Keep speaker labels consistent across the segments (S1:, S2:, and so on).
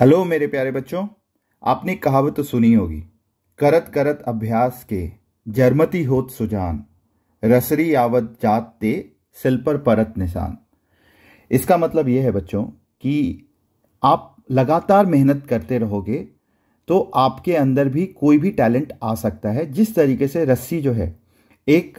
S1: Hello मेरे प्यारे बच्चों आपने कहावत तो सुनी होगी करत करत अभ्यास के जरमती होत सुजान रसरी आवत जात ते सिल पर परत निशान इसका मतलब यह है बच्चों कि आप लगातार मेहनत करते रहोगे तो आपके अंदर भी कोई भी टैलेंट आ सकता है जिस तरीके से रस्सी जो है एक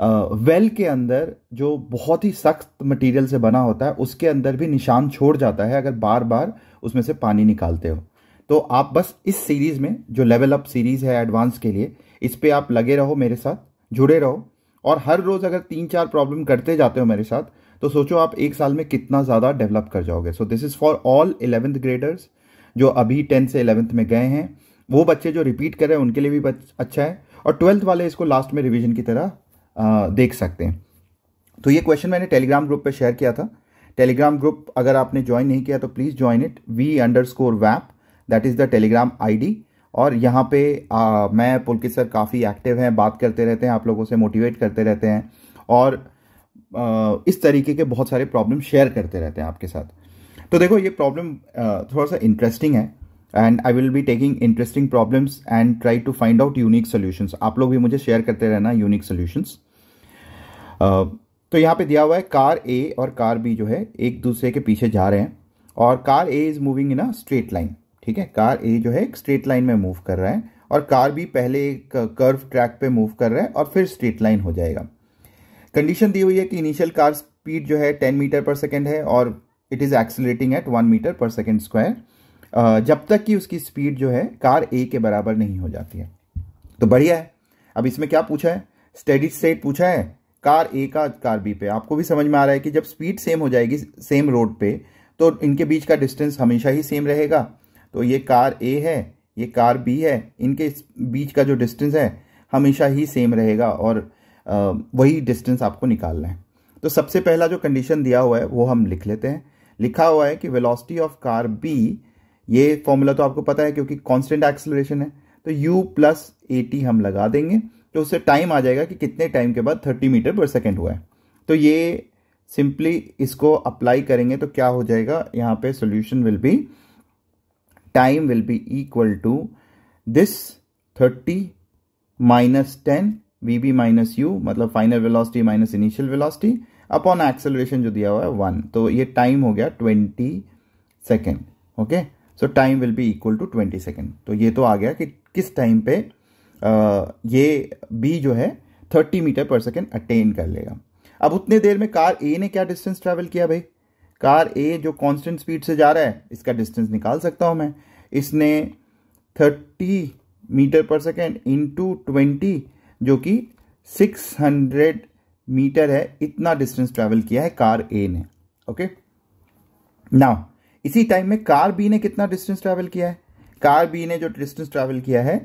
S1: वेल के अंदर जो बहुत ही सख्त मटेरियल से बना होता है उसके अंदर भी निशान छोड़ जाता है अगर बार बार उसमें से पानी निकालते हो तो आप बस इस सीरीज़ में जो लेवल अप सीरीज़ है एडवांस के लिए इस पर आप लगे रहो मेरे साथ जुड़े रहो और हर रोज़ अगर तीन चार प्रॉब्लम करते जाते हो मेरे साथ तो सोचो आप एक साल में कितना ज़्यादा डेवलप कर जाओगे so this is for all eleventh graders जो अभी टेंथ से इलेवेंथ में गए हैं वो बच्चे जो रिपीट कर रहे हैं उनके लिए भी अच्छा है और ट्वेल्थ वाले इसको लास्ट में रिविजन की तरह देख सकते हैं तो ये क्वेश्चन मैंने टेलीग्राम ग्रुप पर शेयर किया था टेलीग्राम ग्रुप अगर आपने ज्वाइन नहीं किया तो please join it V underscore wap that is the Telegram I और यहाँ पे आ, मैं पुलकित सर काफ़ी एक्टिव हैं बात करते रहते हैं आप लोगों से मोटिवेट करते रहते हैं और आ, इस तरीके के बहुत सारे प्रॉब्लम शेयर करते रहते हैं आपके साथ तो देखो ये प्रॉब्लम थोड़ा सा इंटरेस्टिंग है and I will be taking interesting problems and try to find out unique solutions आप लोग भी मुझे शेयर करते रहना यूनिक सोल्यूशंस तो यहाँ पे दिया हुआ है कार ए और कार बी जो है एक दूसरे के पीछे जा रहे हैं और car A is moving in a straight line ठीक है कार ए जो है एक स्ट्रेट लाइन में मूव कर रहा है और कार भी पहले एक कर्व ट्रैक पे मूव कर रहा है और फिर स्ट्रेट लाइन हो जाएगा कंडीशन दी हुई है कि इनिशियल कार स्पीड जो है टेन मीटर पर सेकेंड है और it is accelerating at one metre per second square जब तक कि उसकी स्पीड जो है कार ए के बराबर नहीं हो जाती है तो बढ़िया है अब इसमें क्या पूछा है स्टेडी स्टेट पूछा है कार ए का कार बी पे आपको भी समझ में आ रहा है कि जब स्पीड सेम हो जाएगी सेम रोड पे तो इनके बीच का डिस्टेंस हमेशा ही सेम रहेगा तो ये कार ए है ये कार बी है इनके बीच का जो डिस्टेंस है हमेशा ही सेम रहेगा और वही डिस्टेंस आपको निकालना है तो सबसे पहला जो कंडीशन दिया हुआ है वो हम लिख लेते हैं लिखा हुआ है कि वेलोसिटी ऑफ कार बी ये फॉर्मूला तो आपको पता है क्योंकि कांस्टेंट एक्सलेशन है तो यू प्लस ए हम लगा देंगे तो उससे टाइम आ जाएगा कि कितने टाइम के बाद थर्टी मीटर पर सेकेंड हुआ है तो ये सिंपली इसको अप्लाई करेंगे तो क्या हो जाएगा यहाँ पे solution will be time will be equal to this thirty minus ten V B minus U मतलब final velocity minus initial velocity upon acceleration जो दिया हुआ है वन तो ये टाइम हो गया twenty second okay so time will be equal to twenty second तो ये तो आ गया कि किस टाइम पे ये बी जो है thirty metre per second attain कर लेगा अब उतने देर में कार ए ने क्या डिस्टेंस ट्रैवल किया भाई कार ए जो कांस्टेंट स्पीड से जा रहा है इसका डिस्टेंस निकाल सकता हूं मैं इसने thirty metre per second into twenty जो कि सिक्स हंड्रेड मीटर है इतना डिस्टेंस ट्रैवल किया है कार ए ने ओके नाउ इसी टाइम में कार बी ने कितना डिस्टेंस ट्रैवल किया है कार बी ने जो डिस्टेंस ट्रैवल किया है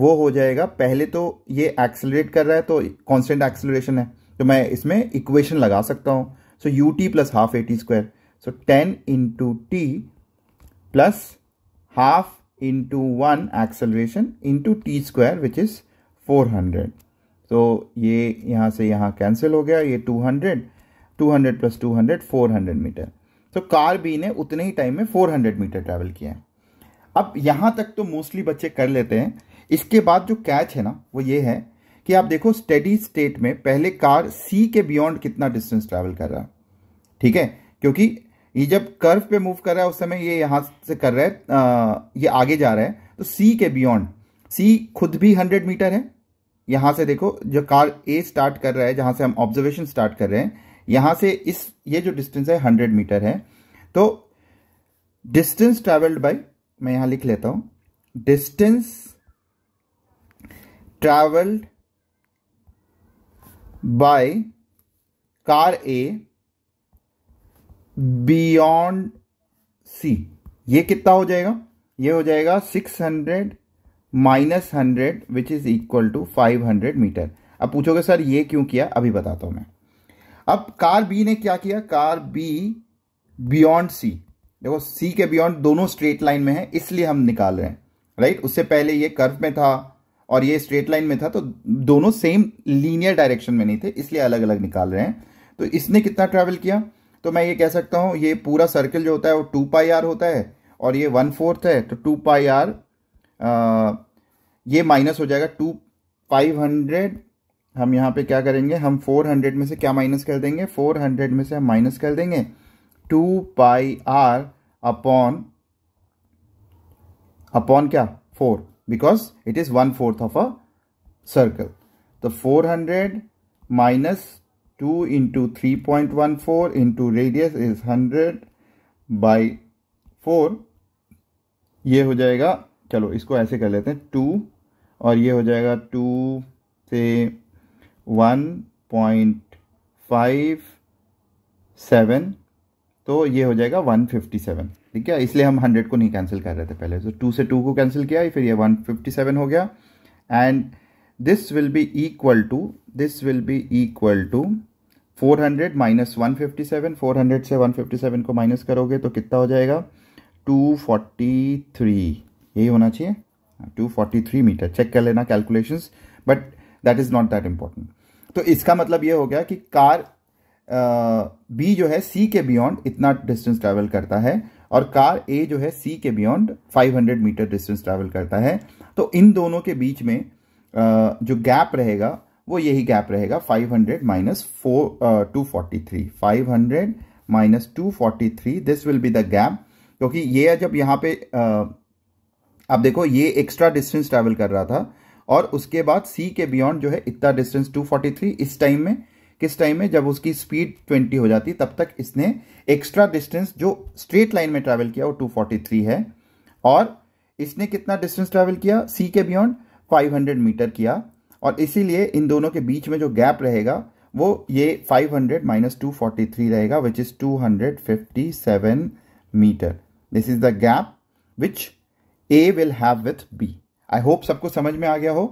S1: वो हो जाएगा पहले तो ये एक्सेलरेट कर रहा है तो कॉन्स्टेंट एक्सेलरेशन है तो मैं इसमें इक्वेशन लगा सकता हूँ so U T plus half A T square so ten into T plus half into one acceleration into T square which is four hundred तो ये यहाँ से यहाँ कैंसिल हो गया ये two hundred two hundred plus two hundred four hundred metre तो car B ने उतने ही टाइम में फोर हंड्रेड मीटर ट्रैवल किया है अब यहाँ तक तो मोस्टली बच्चे कर लेते हैं इसके बाद जो कैच है ना वो ये है कि आप देखो स्टेडी स्टेट में पहले कार सी के बियॉन्ड कितना डिस्टेंस ट्रैवल कर रहा है ठीक है क्योंकि ये जब कर्व पे मूव कर रहा है उस समय ये यहां से कर रहा है आ, ये आगे जा रहा है तो सी के बियॉन्ड सी खुद भी हंड्रेड मीटर है यहां से देखो जो कार ए स्टार्ट कर रहा है जहां से हम ऑब्जर्वेशन स्टार्ट कर रहे हैं यहां से इस ये जो डिस्टेंस है हंड्रेड मीटर है तो डिस्टेंस ट्रेवल्ड बाय मैं यहां लिख लेता हूं distance traveled by car A beyond C ये कितना हो जाएगा ये हो जाएगा six hundred minus hundred which is equal to five hundred metre अब पूछोगे सर ये क्यों किया अभी बताता हूं मैं अब कार बी ने क्या किया कार बी बियॉन्ड सी देखो सी के बियॉन्ड दोनों स्ट्रेट लाइन में है इसलिए हम निकाल रहे हैं राइट उससे पहले ये कर्व में था और ये स्ट्रेट लाइन में था तो दोनों सेम लीनियर डायरेक्शन में नहीं थे इसलिए अलग अलग निकाल रहे हैं तो इसने कितना ट्रैवल किया तो मैं ये कह सकता हूँ ये पूरा सर्कल जो होता है वो टू पाई आर होता है और ये वन फोर्थ है तो टू पाई आर ये माइनस हो जाएगा टू फाइव हंड्रेड हम यहाँ पे क्या करेंगे हम फोर हंड्रेड में से क्या माइनस कर देंगे फोर हंड्रेड में से हम माइनस कर देंगे two pi R upon upon क्या four because it is one fourth of a circle. The four hundred minus two into three point one four into radius is hundred by four. ये हो जाएगा चलो इसको ऐसे कर लेते हैं टू और ये हो जाएगा टू से वन पॉइंट फाइव सेवन तो ये हो जाएगा वन फिफ्टी सेवन ठीक है इसलिए हम हंड्रेड को नहीं कैंसिल कर रहे थे पहले तो टू से टू को कैंसिल किया फिर ये वन फिफ्टी सेवन हो गया and this will be equal to this will be equal to four hundred minus one fifty seven four hundred से वन फिफ्टी सेवन को माइनस करोगे तो कितना हो जाएगा टू फोर्टी थ्री यही होना चाहिए two forty three metre check कर लेना calculation but that is not that important तो इसका मतलब ये हो गया कि कार बी जो है सी के बियॉन्ड इतना डिस्टेंस ट्रेवल करता है और कार ए जो है सी के बियॉन्ड 500 मीटर डिस्टेंस ट्रैवल करता है तो इन दोनों के बीच में जो गैप रहेगा वो यही गैप रहेगा 500 hundred minus four two forty three five hundred minus two forty three this will be the gap क्योंकि ये जब यहाँ पे आप देखो ये एक्स्ट्रा डिस्टेंस ट्रैवल कर रहा था और उसके बाद सी के बियॉन्ड जो है इतना डिस्टेंस 243 इस टाइम में किस टाइम में जब उसकी स्पीड 20 हो जाती तब तक इसने एक्स्ट्रा डिस्टेंस जो स्ट्रेट लाइन में ट्रैवल किया वो 243 है और इसने कितना डिस्टेंस ट्रैवल किया सी के बियॉन्ड 500 मीटर किया और इसीलिए इन दोनों के बीच में जो गैप रहेगा वो ये 500 हंड्रेड माइनस टू रहेगा which is two metre this is the gap which A will have with B I hope सबको समझ में आ गया हो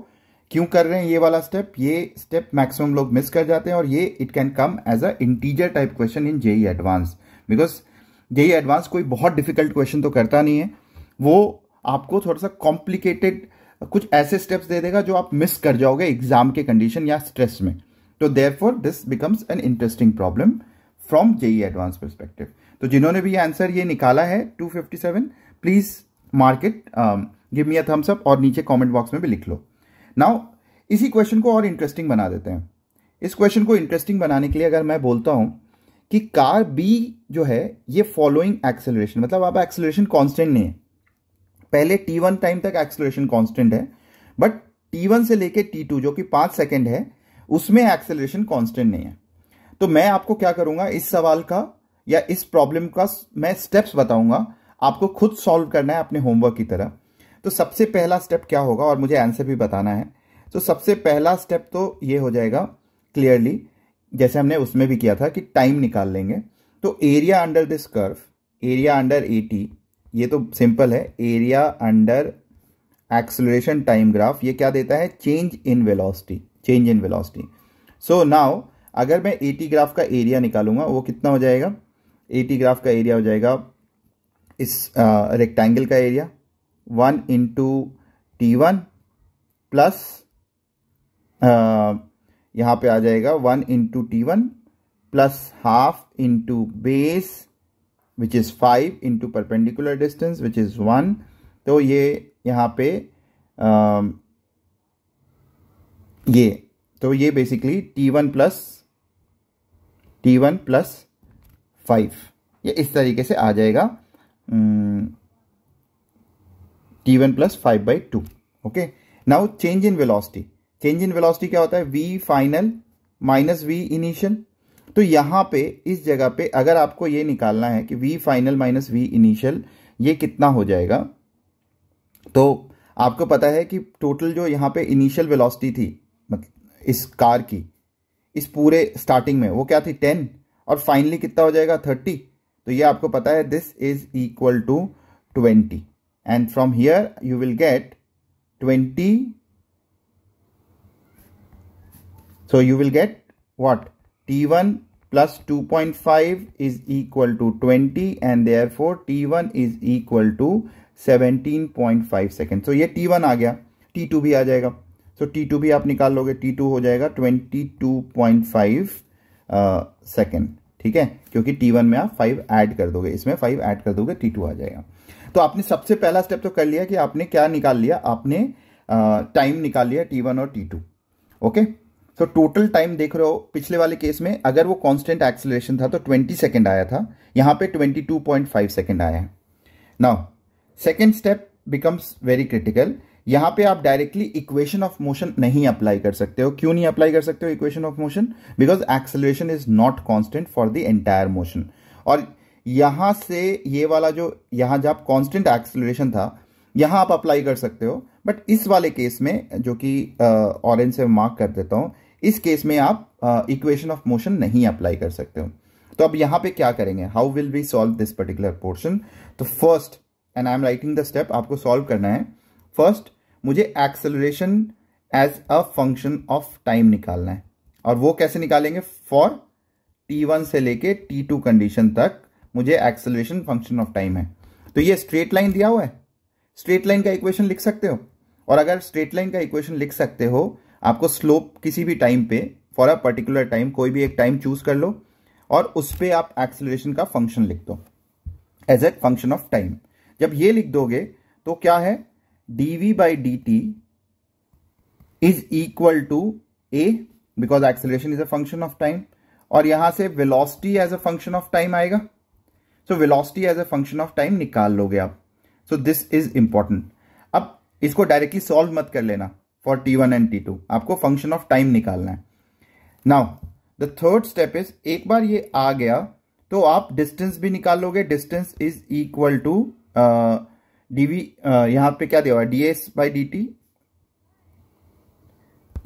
S1: क्यों कर रहे हैं ये वाला स्टेप ये स्टेप मैक्सिमम लोग मिस कर जाते हैं और ये it can come as a integer type question in JEE advance because JEE advance कोई बहुत डिफिकल्ट क्वेश्चन तो करता नहीं है वो आपको थोड़ा सा कॉम्प्लिकेटेड कुछ ऐसे स्टेप्स दे देगा जो आप मिस कर जाओगे एग्जाम के कंडीशन या स्ट्रेस में तो there for this becomes an interesting problem from JEE advance perspective तो जिन्होंने भी आंसर ये निकाला है 257 प्लीज मार्केट give me a thumbs up और नीचे कमेंट बॉक्स में भी लिख लो नाउ इसी क्वेश्चन को और इंटरेस्टिंग बना देते हैं इस क्वेश्चन को इंटरेस्टिंग बनाने के लिए अगर मैं बोलता हूं कि कार बी जो है ये फॉलोइंग एक्सेलरेशन मतलब आप एक्सेलरेशन कांस्टेंट नहीं है पहले टी वन टाइम तक एक्सेलरेशन कांस्टेंट है बट टी वन से लेके टी टू जो कि पांच सेकेंड है उसमें एक्सेलरेशन कांस्टेंट नहीं है तो मैं आपको क्या करूंगा इस सवाल का या इस प्रॉब्लम का मैं स्टेप्स बताऊंगा आपको खुद सॉल्व करना है अपने होमवर्क की तरह तो सबसे पहला स्टेप क्या होगा और मुझे आंसर भी बताना है तो सबसे पहला स्टेप तो ये हो जाएगा क्लियरली जैसे हमने उसमें भी किया था कि टाइम निकाल लेंगे तो area under this curve area under a ये तो सिंपल है area under acceleration time graph ये क्या देता है change in velocity change in velocity so now अगर मैं ए ग्राफ का एरिया निकालूंगा वो कितना हो जाएगा ए ग्राफ का एरिया हो जाएगा इस रेक्टेंगल uh, का area one into T one plus यहाँ पे आ जाएगा one into T one plus half into base which is five into perpendicular distance which is one तो ये यहाँ पे आ, um, ये तो ये basically T one plus T one plus five ये इस तरीके से आ जाएगा hmm, t1 plus five by two okay now change in velocity change in velocity क्या होता है v final minus v initial तो यहां पे इस जगह पे अगर आपको ये निकालना है कि v final minus v initial ये कितना हो जाएगा तो आपको पता है कि टोटल जो यहाँ पे इनिशियल वेलोसिटी थी मतलब इस कार की इस पूरे स्टार्टिंग में वो क्या थी टेन और फाइनली कितना हो जाएगा थर्टी तो ये आपको पता है this is equal to twenty and from here you will get 20 so you will get what t1 plus 2.5 is equal to 20 and therefore t1 is equal to 17.5 seconds so, yeah t1 aa gaya t2 bhi aa jayega so, t2 bhi aap निकाल loge t2 ho jayega 22.5 second ठीक है क्योंकि t1 में आप 5 add कर दोगे इसमें 5 add कर दोगे t2 आ जाएगा तो आपने सबसे पहला स्टेप तो कर लिया कि आपने क्या निकाल लिया आपने टाइम निकाल लिया टी वन और टी टू ओके तो टोटल टाइम देख रहे हो पिछले वाले केस में अगर वो कांस्टेंट एक्सेलरेशन था तो 20 सेकंड आया था यहां पे 22.5 सेकंड आया है now second step becomes very critical यहां पे आप डायरेक्टली इक्वेशन ऑफ मोशन नहीं अप्लाई कर सकते हो क्यों नहीं अप्लाई कर सकते हो equation of motion because acceleration is not constant for the entire motion और यहां से ये वाला जो यहां जब कांस्टेंट एक्सलेशन था यहां आप अप्लाई कर सकते हो बट इस वाले केस में जो कि ऑरेंज से मार्क कर देता हूं इस केस में आप इक्वेशन ऑफ मोशन नहीं अप्लाई कर सकते हो तो अब यहां पे क्या करेंगे how will be solve this particular portion तो first and I am writing the step आपको सॉल्व करना है फर्स्ट मुझे acceleration as a function of time निकालना है और वो कैसे निकालेंगे फॉर टी वन से लेके टी टू कंडीशन तक मुझे एक्सेलरेशन फंक्शन ऑफ टाइम है तो ये स्ट्रेट लाइन दिया हुआ है स्ट्रेट लाइन का इक्वेशन लिख सकते हो और अगर स्ट्रेट लाइन का इक्वेशन लिख सकते हो आपको स्लोप किसी भी टाइम पे फॉर अ पर्टिकुलर टाइम कोई भी एक टाइम चूज कर लो और उस पर आप एक्सेलरेशन का फंक्शन लिख दो as a function of time जब ये लिख दोगे तो क्या है D V by D T is equal to A because acceleration is a function of time और यहां से velocity as a function of time आएगा so velocity as a function of time निकाल लोगे आप सो दिस इज इंपॉर्टेंट अब इसको directly solve मत कर लेना for T one and T two आपको फंक्शन ऑफ टाइम निकालना है now the third step is एक बार ये आ गया तो आप डिस्टेंस भी निकाल लोगे distance is equal to DV यहां पे क्या दिया DS D S by D T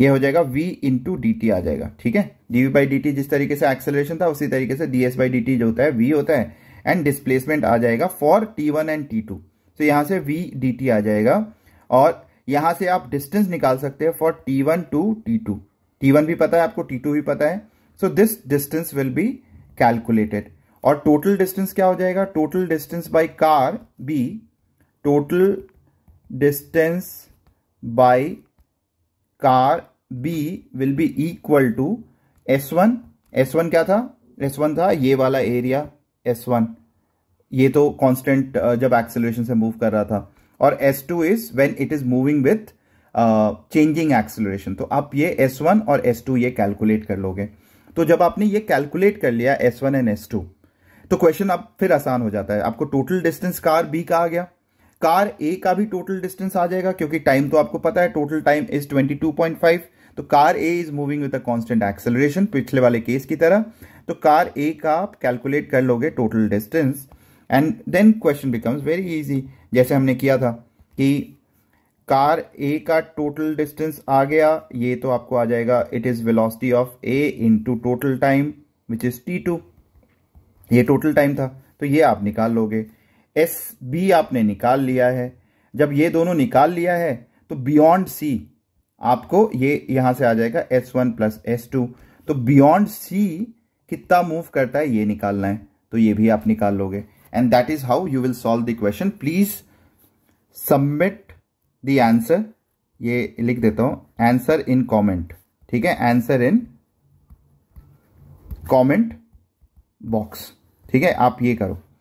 S1: ये हो जाएगा v इंटू डी टी आ जाएगा ठीक है dv बाई डी टी जिस तरीके से एक्सेलरेशन था उसी तरीके से D S by D T जो होता है v होता है एंड डिस्प्लेसमेंट आ जाएगा for T one and T two तो यहां से वी डी टी आ जाएगा और यहां से आप डिस्टेंस निकाल सकते हैं for T one to T two T one भी पता है आपको टी टू भी पता है so this distance will be calculated और टोटल डिस्टेंस क्या हो जाएगा total distance by car B total distance by car B will be equal to S one S one क्या था एस वन था ये वाला एरिया एस वन ये तो कॉन्स्टेंट uh, जब एक्सेलरेशन से मूव कर रहा था और S two is when it is moving with changing acceleration तो आप ये एस वन और एस टू ये कैलकुलेट कर लोगे तो जब आपने ये कैलकुलेट कर लिया S one and S two तो क्वेश्चन अब फिर आसान हो जाता है आपको टोटल डिस्टेंस कार बी का आ गया कार ए का भी टोटल डिस्टेंस आ जाएगा क्योंकि टाइम तो आपको पता है total time is twenty two point five तो car A is moving with a constant acceleration पिछले वाले केस की तरह तो कार ए का आप कैलकुलेट कर लोगे total distance and then question becomes very easy जैसे हमने किया था कि कार ए का टोटल डिस्टेंस आ गया ये तो आपको आ जाएगा it is velocity of A into total time which is T two ये टोटल टाइम था तो ये आप निकाल लोगे एस बी आपने निकाल लिया है जब ये दोनों निकाल लिया है तो बियॉन्ड सी आपको ये यहां से आ जाएगा S one plus S two तो बियॉन्ड सी कितना मूव करता है ये निकालना है तो ये भी आप निकाल लोगे and that is how you will solve the question please submit the answer ये लिख देता हूं आंसर इन कॉमेंट ठीक है आंसर इन कॉमेंट बॉक्स ठीक है आप ये करो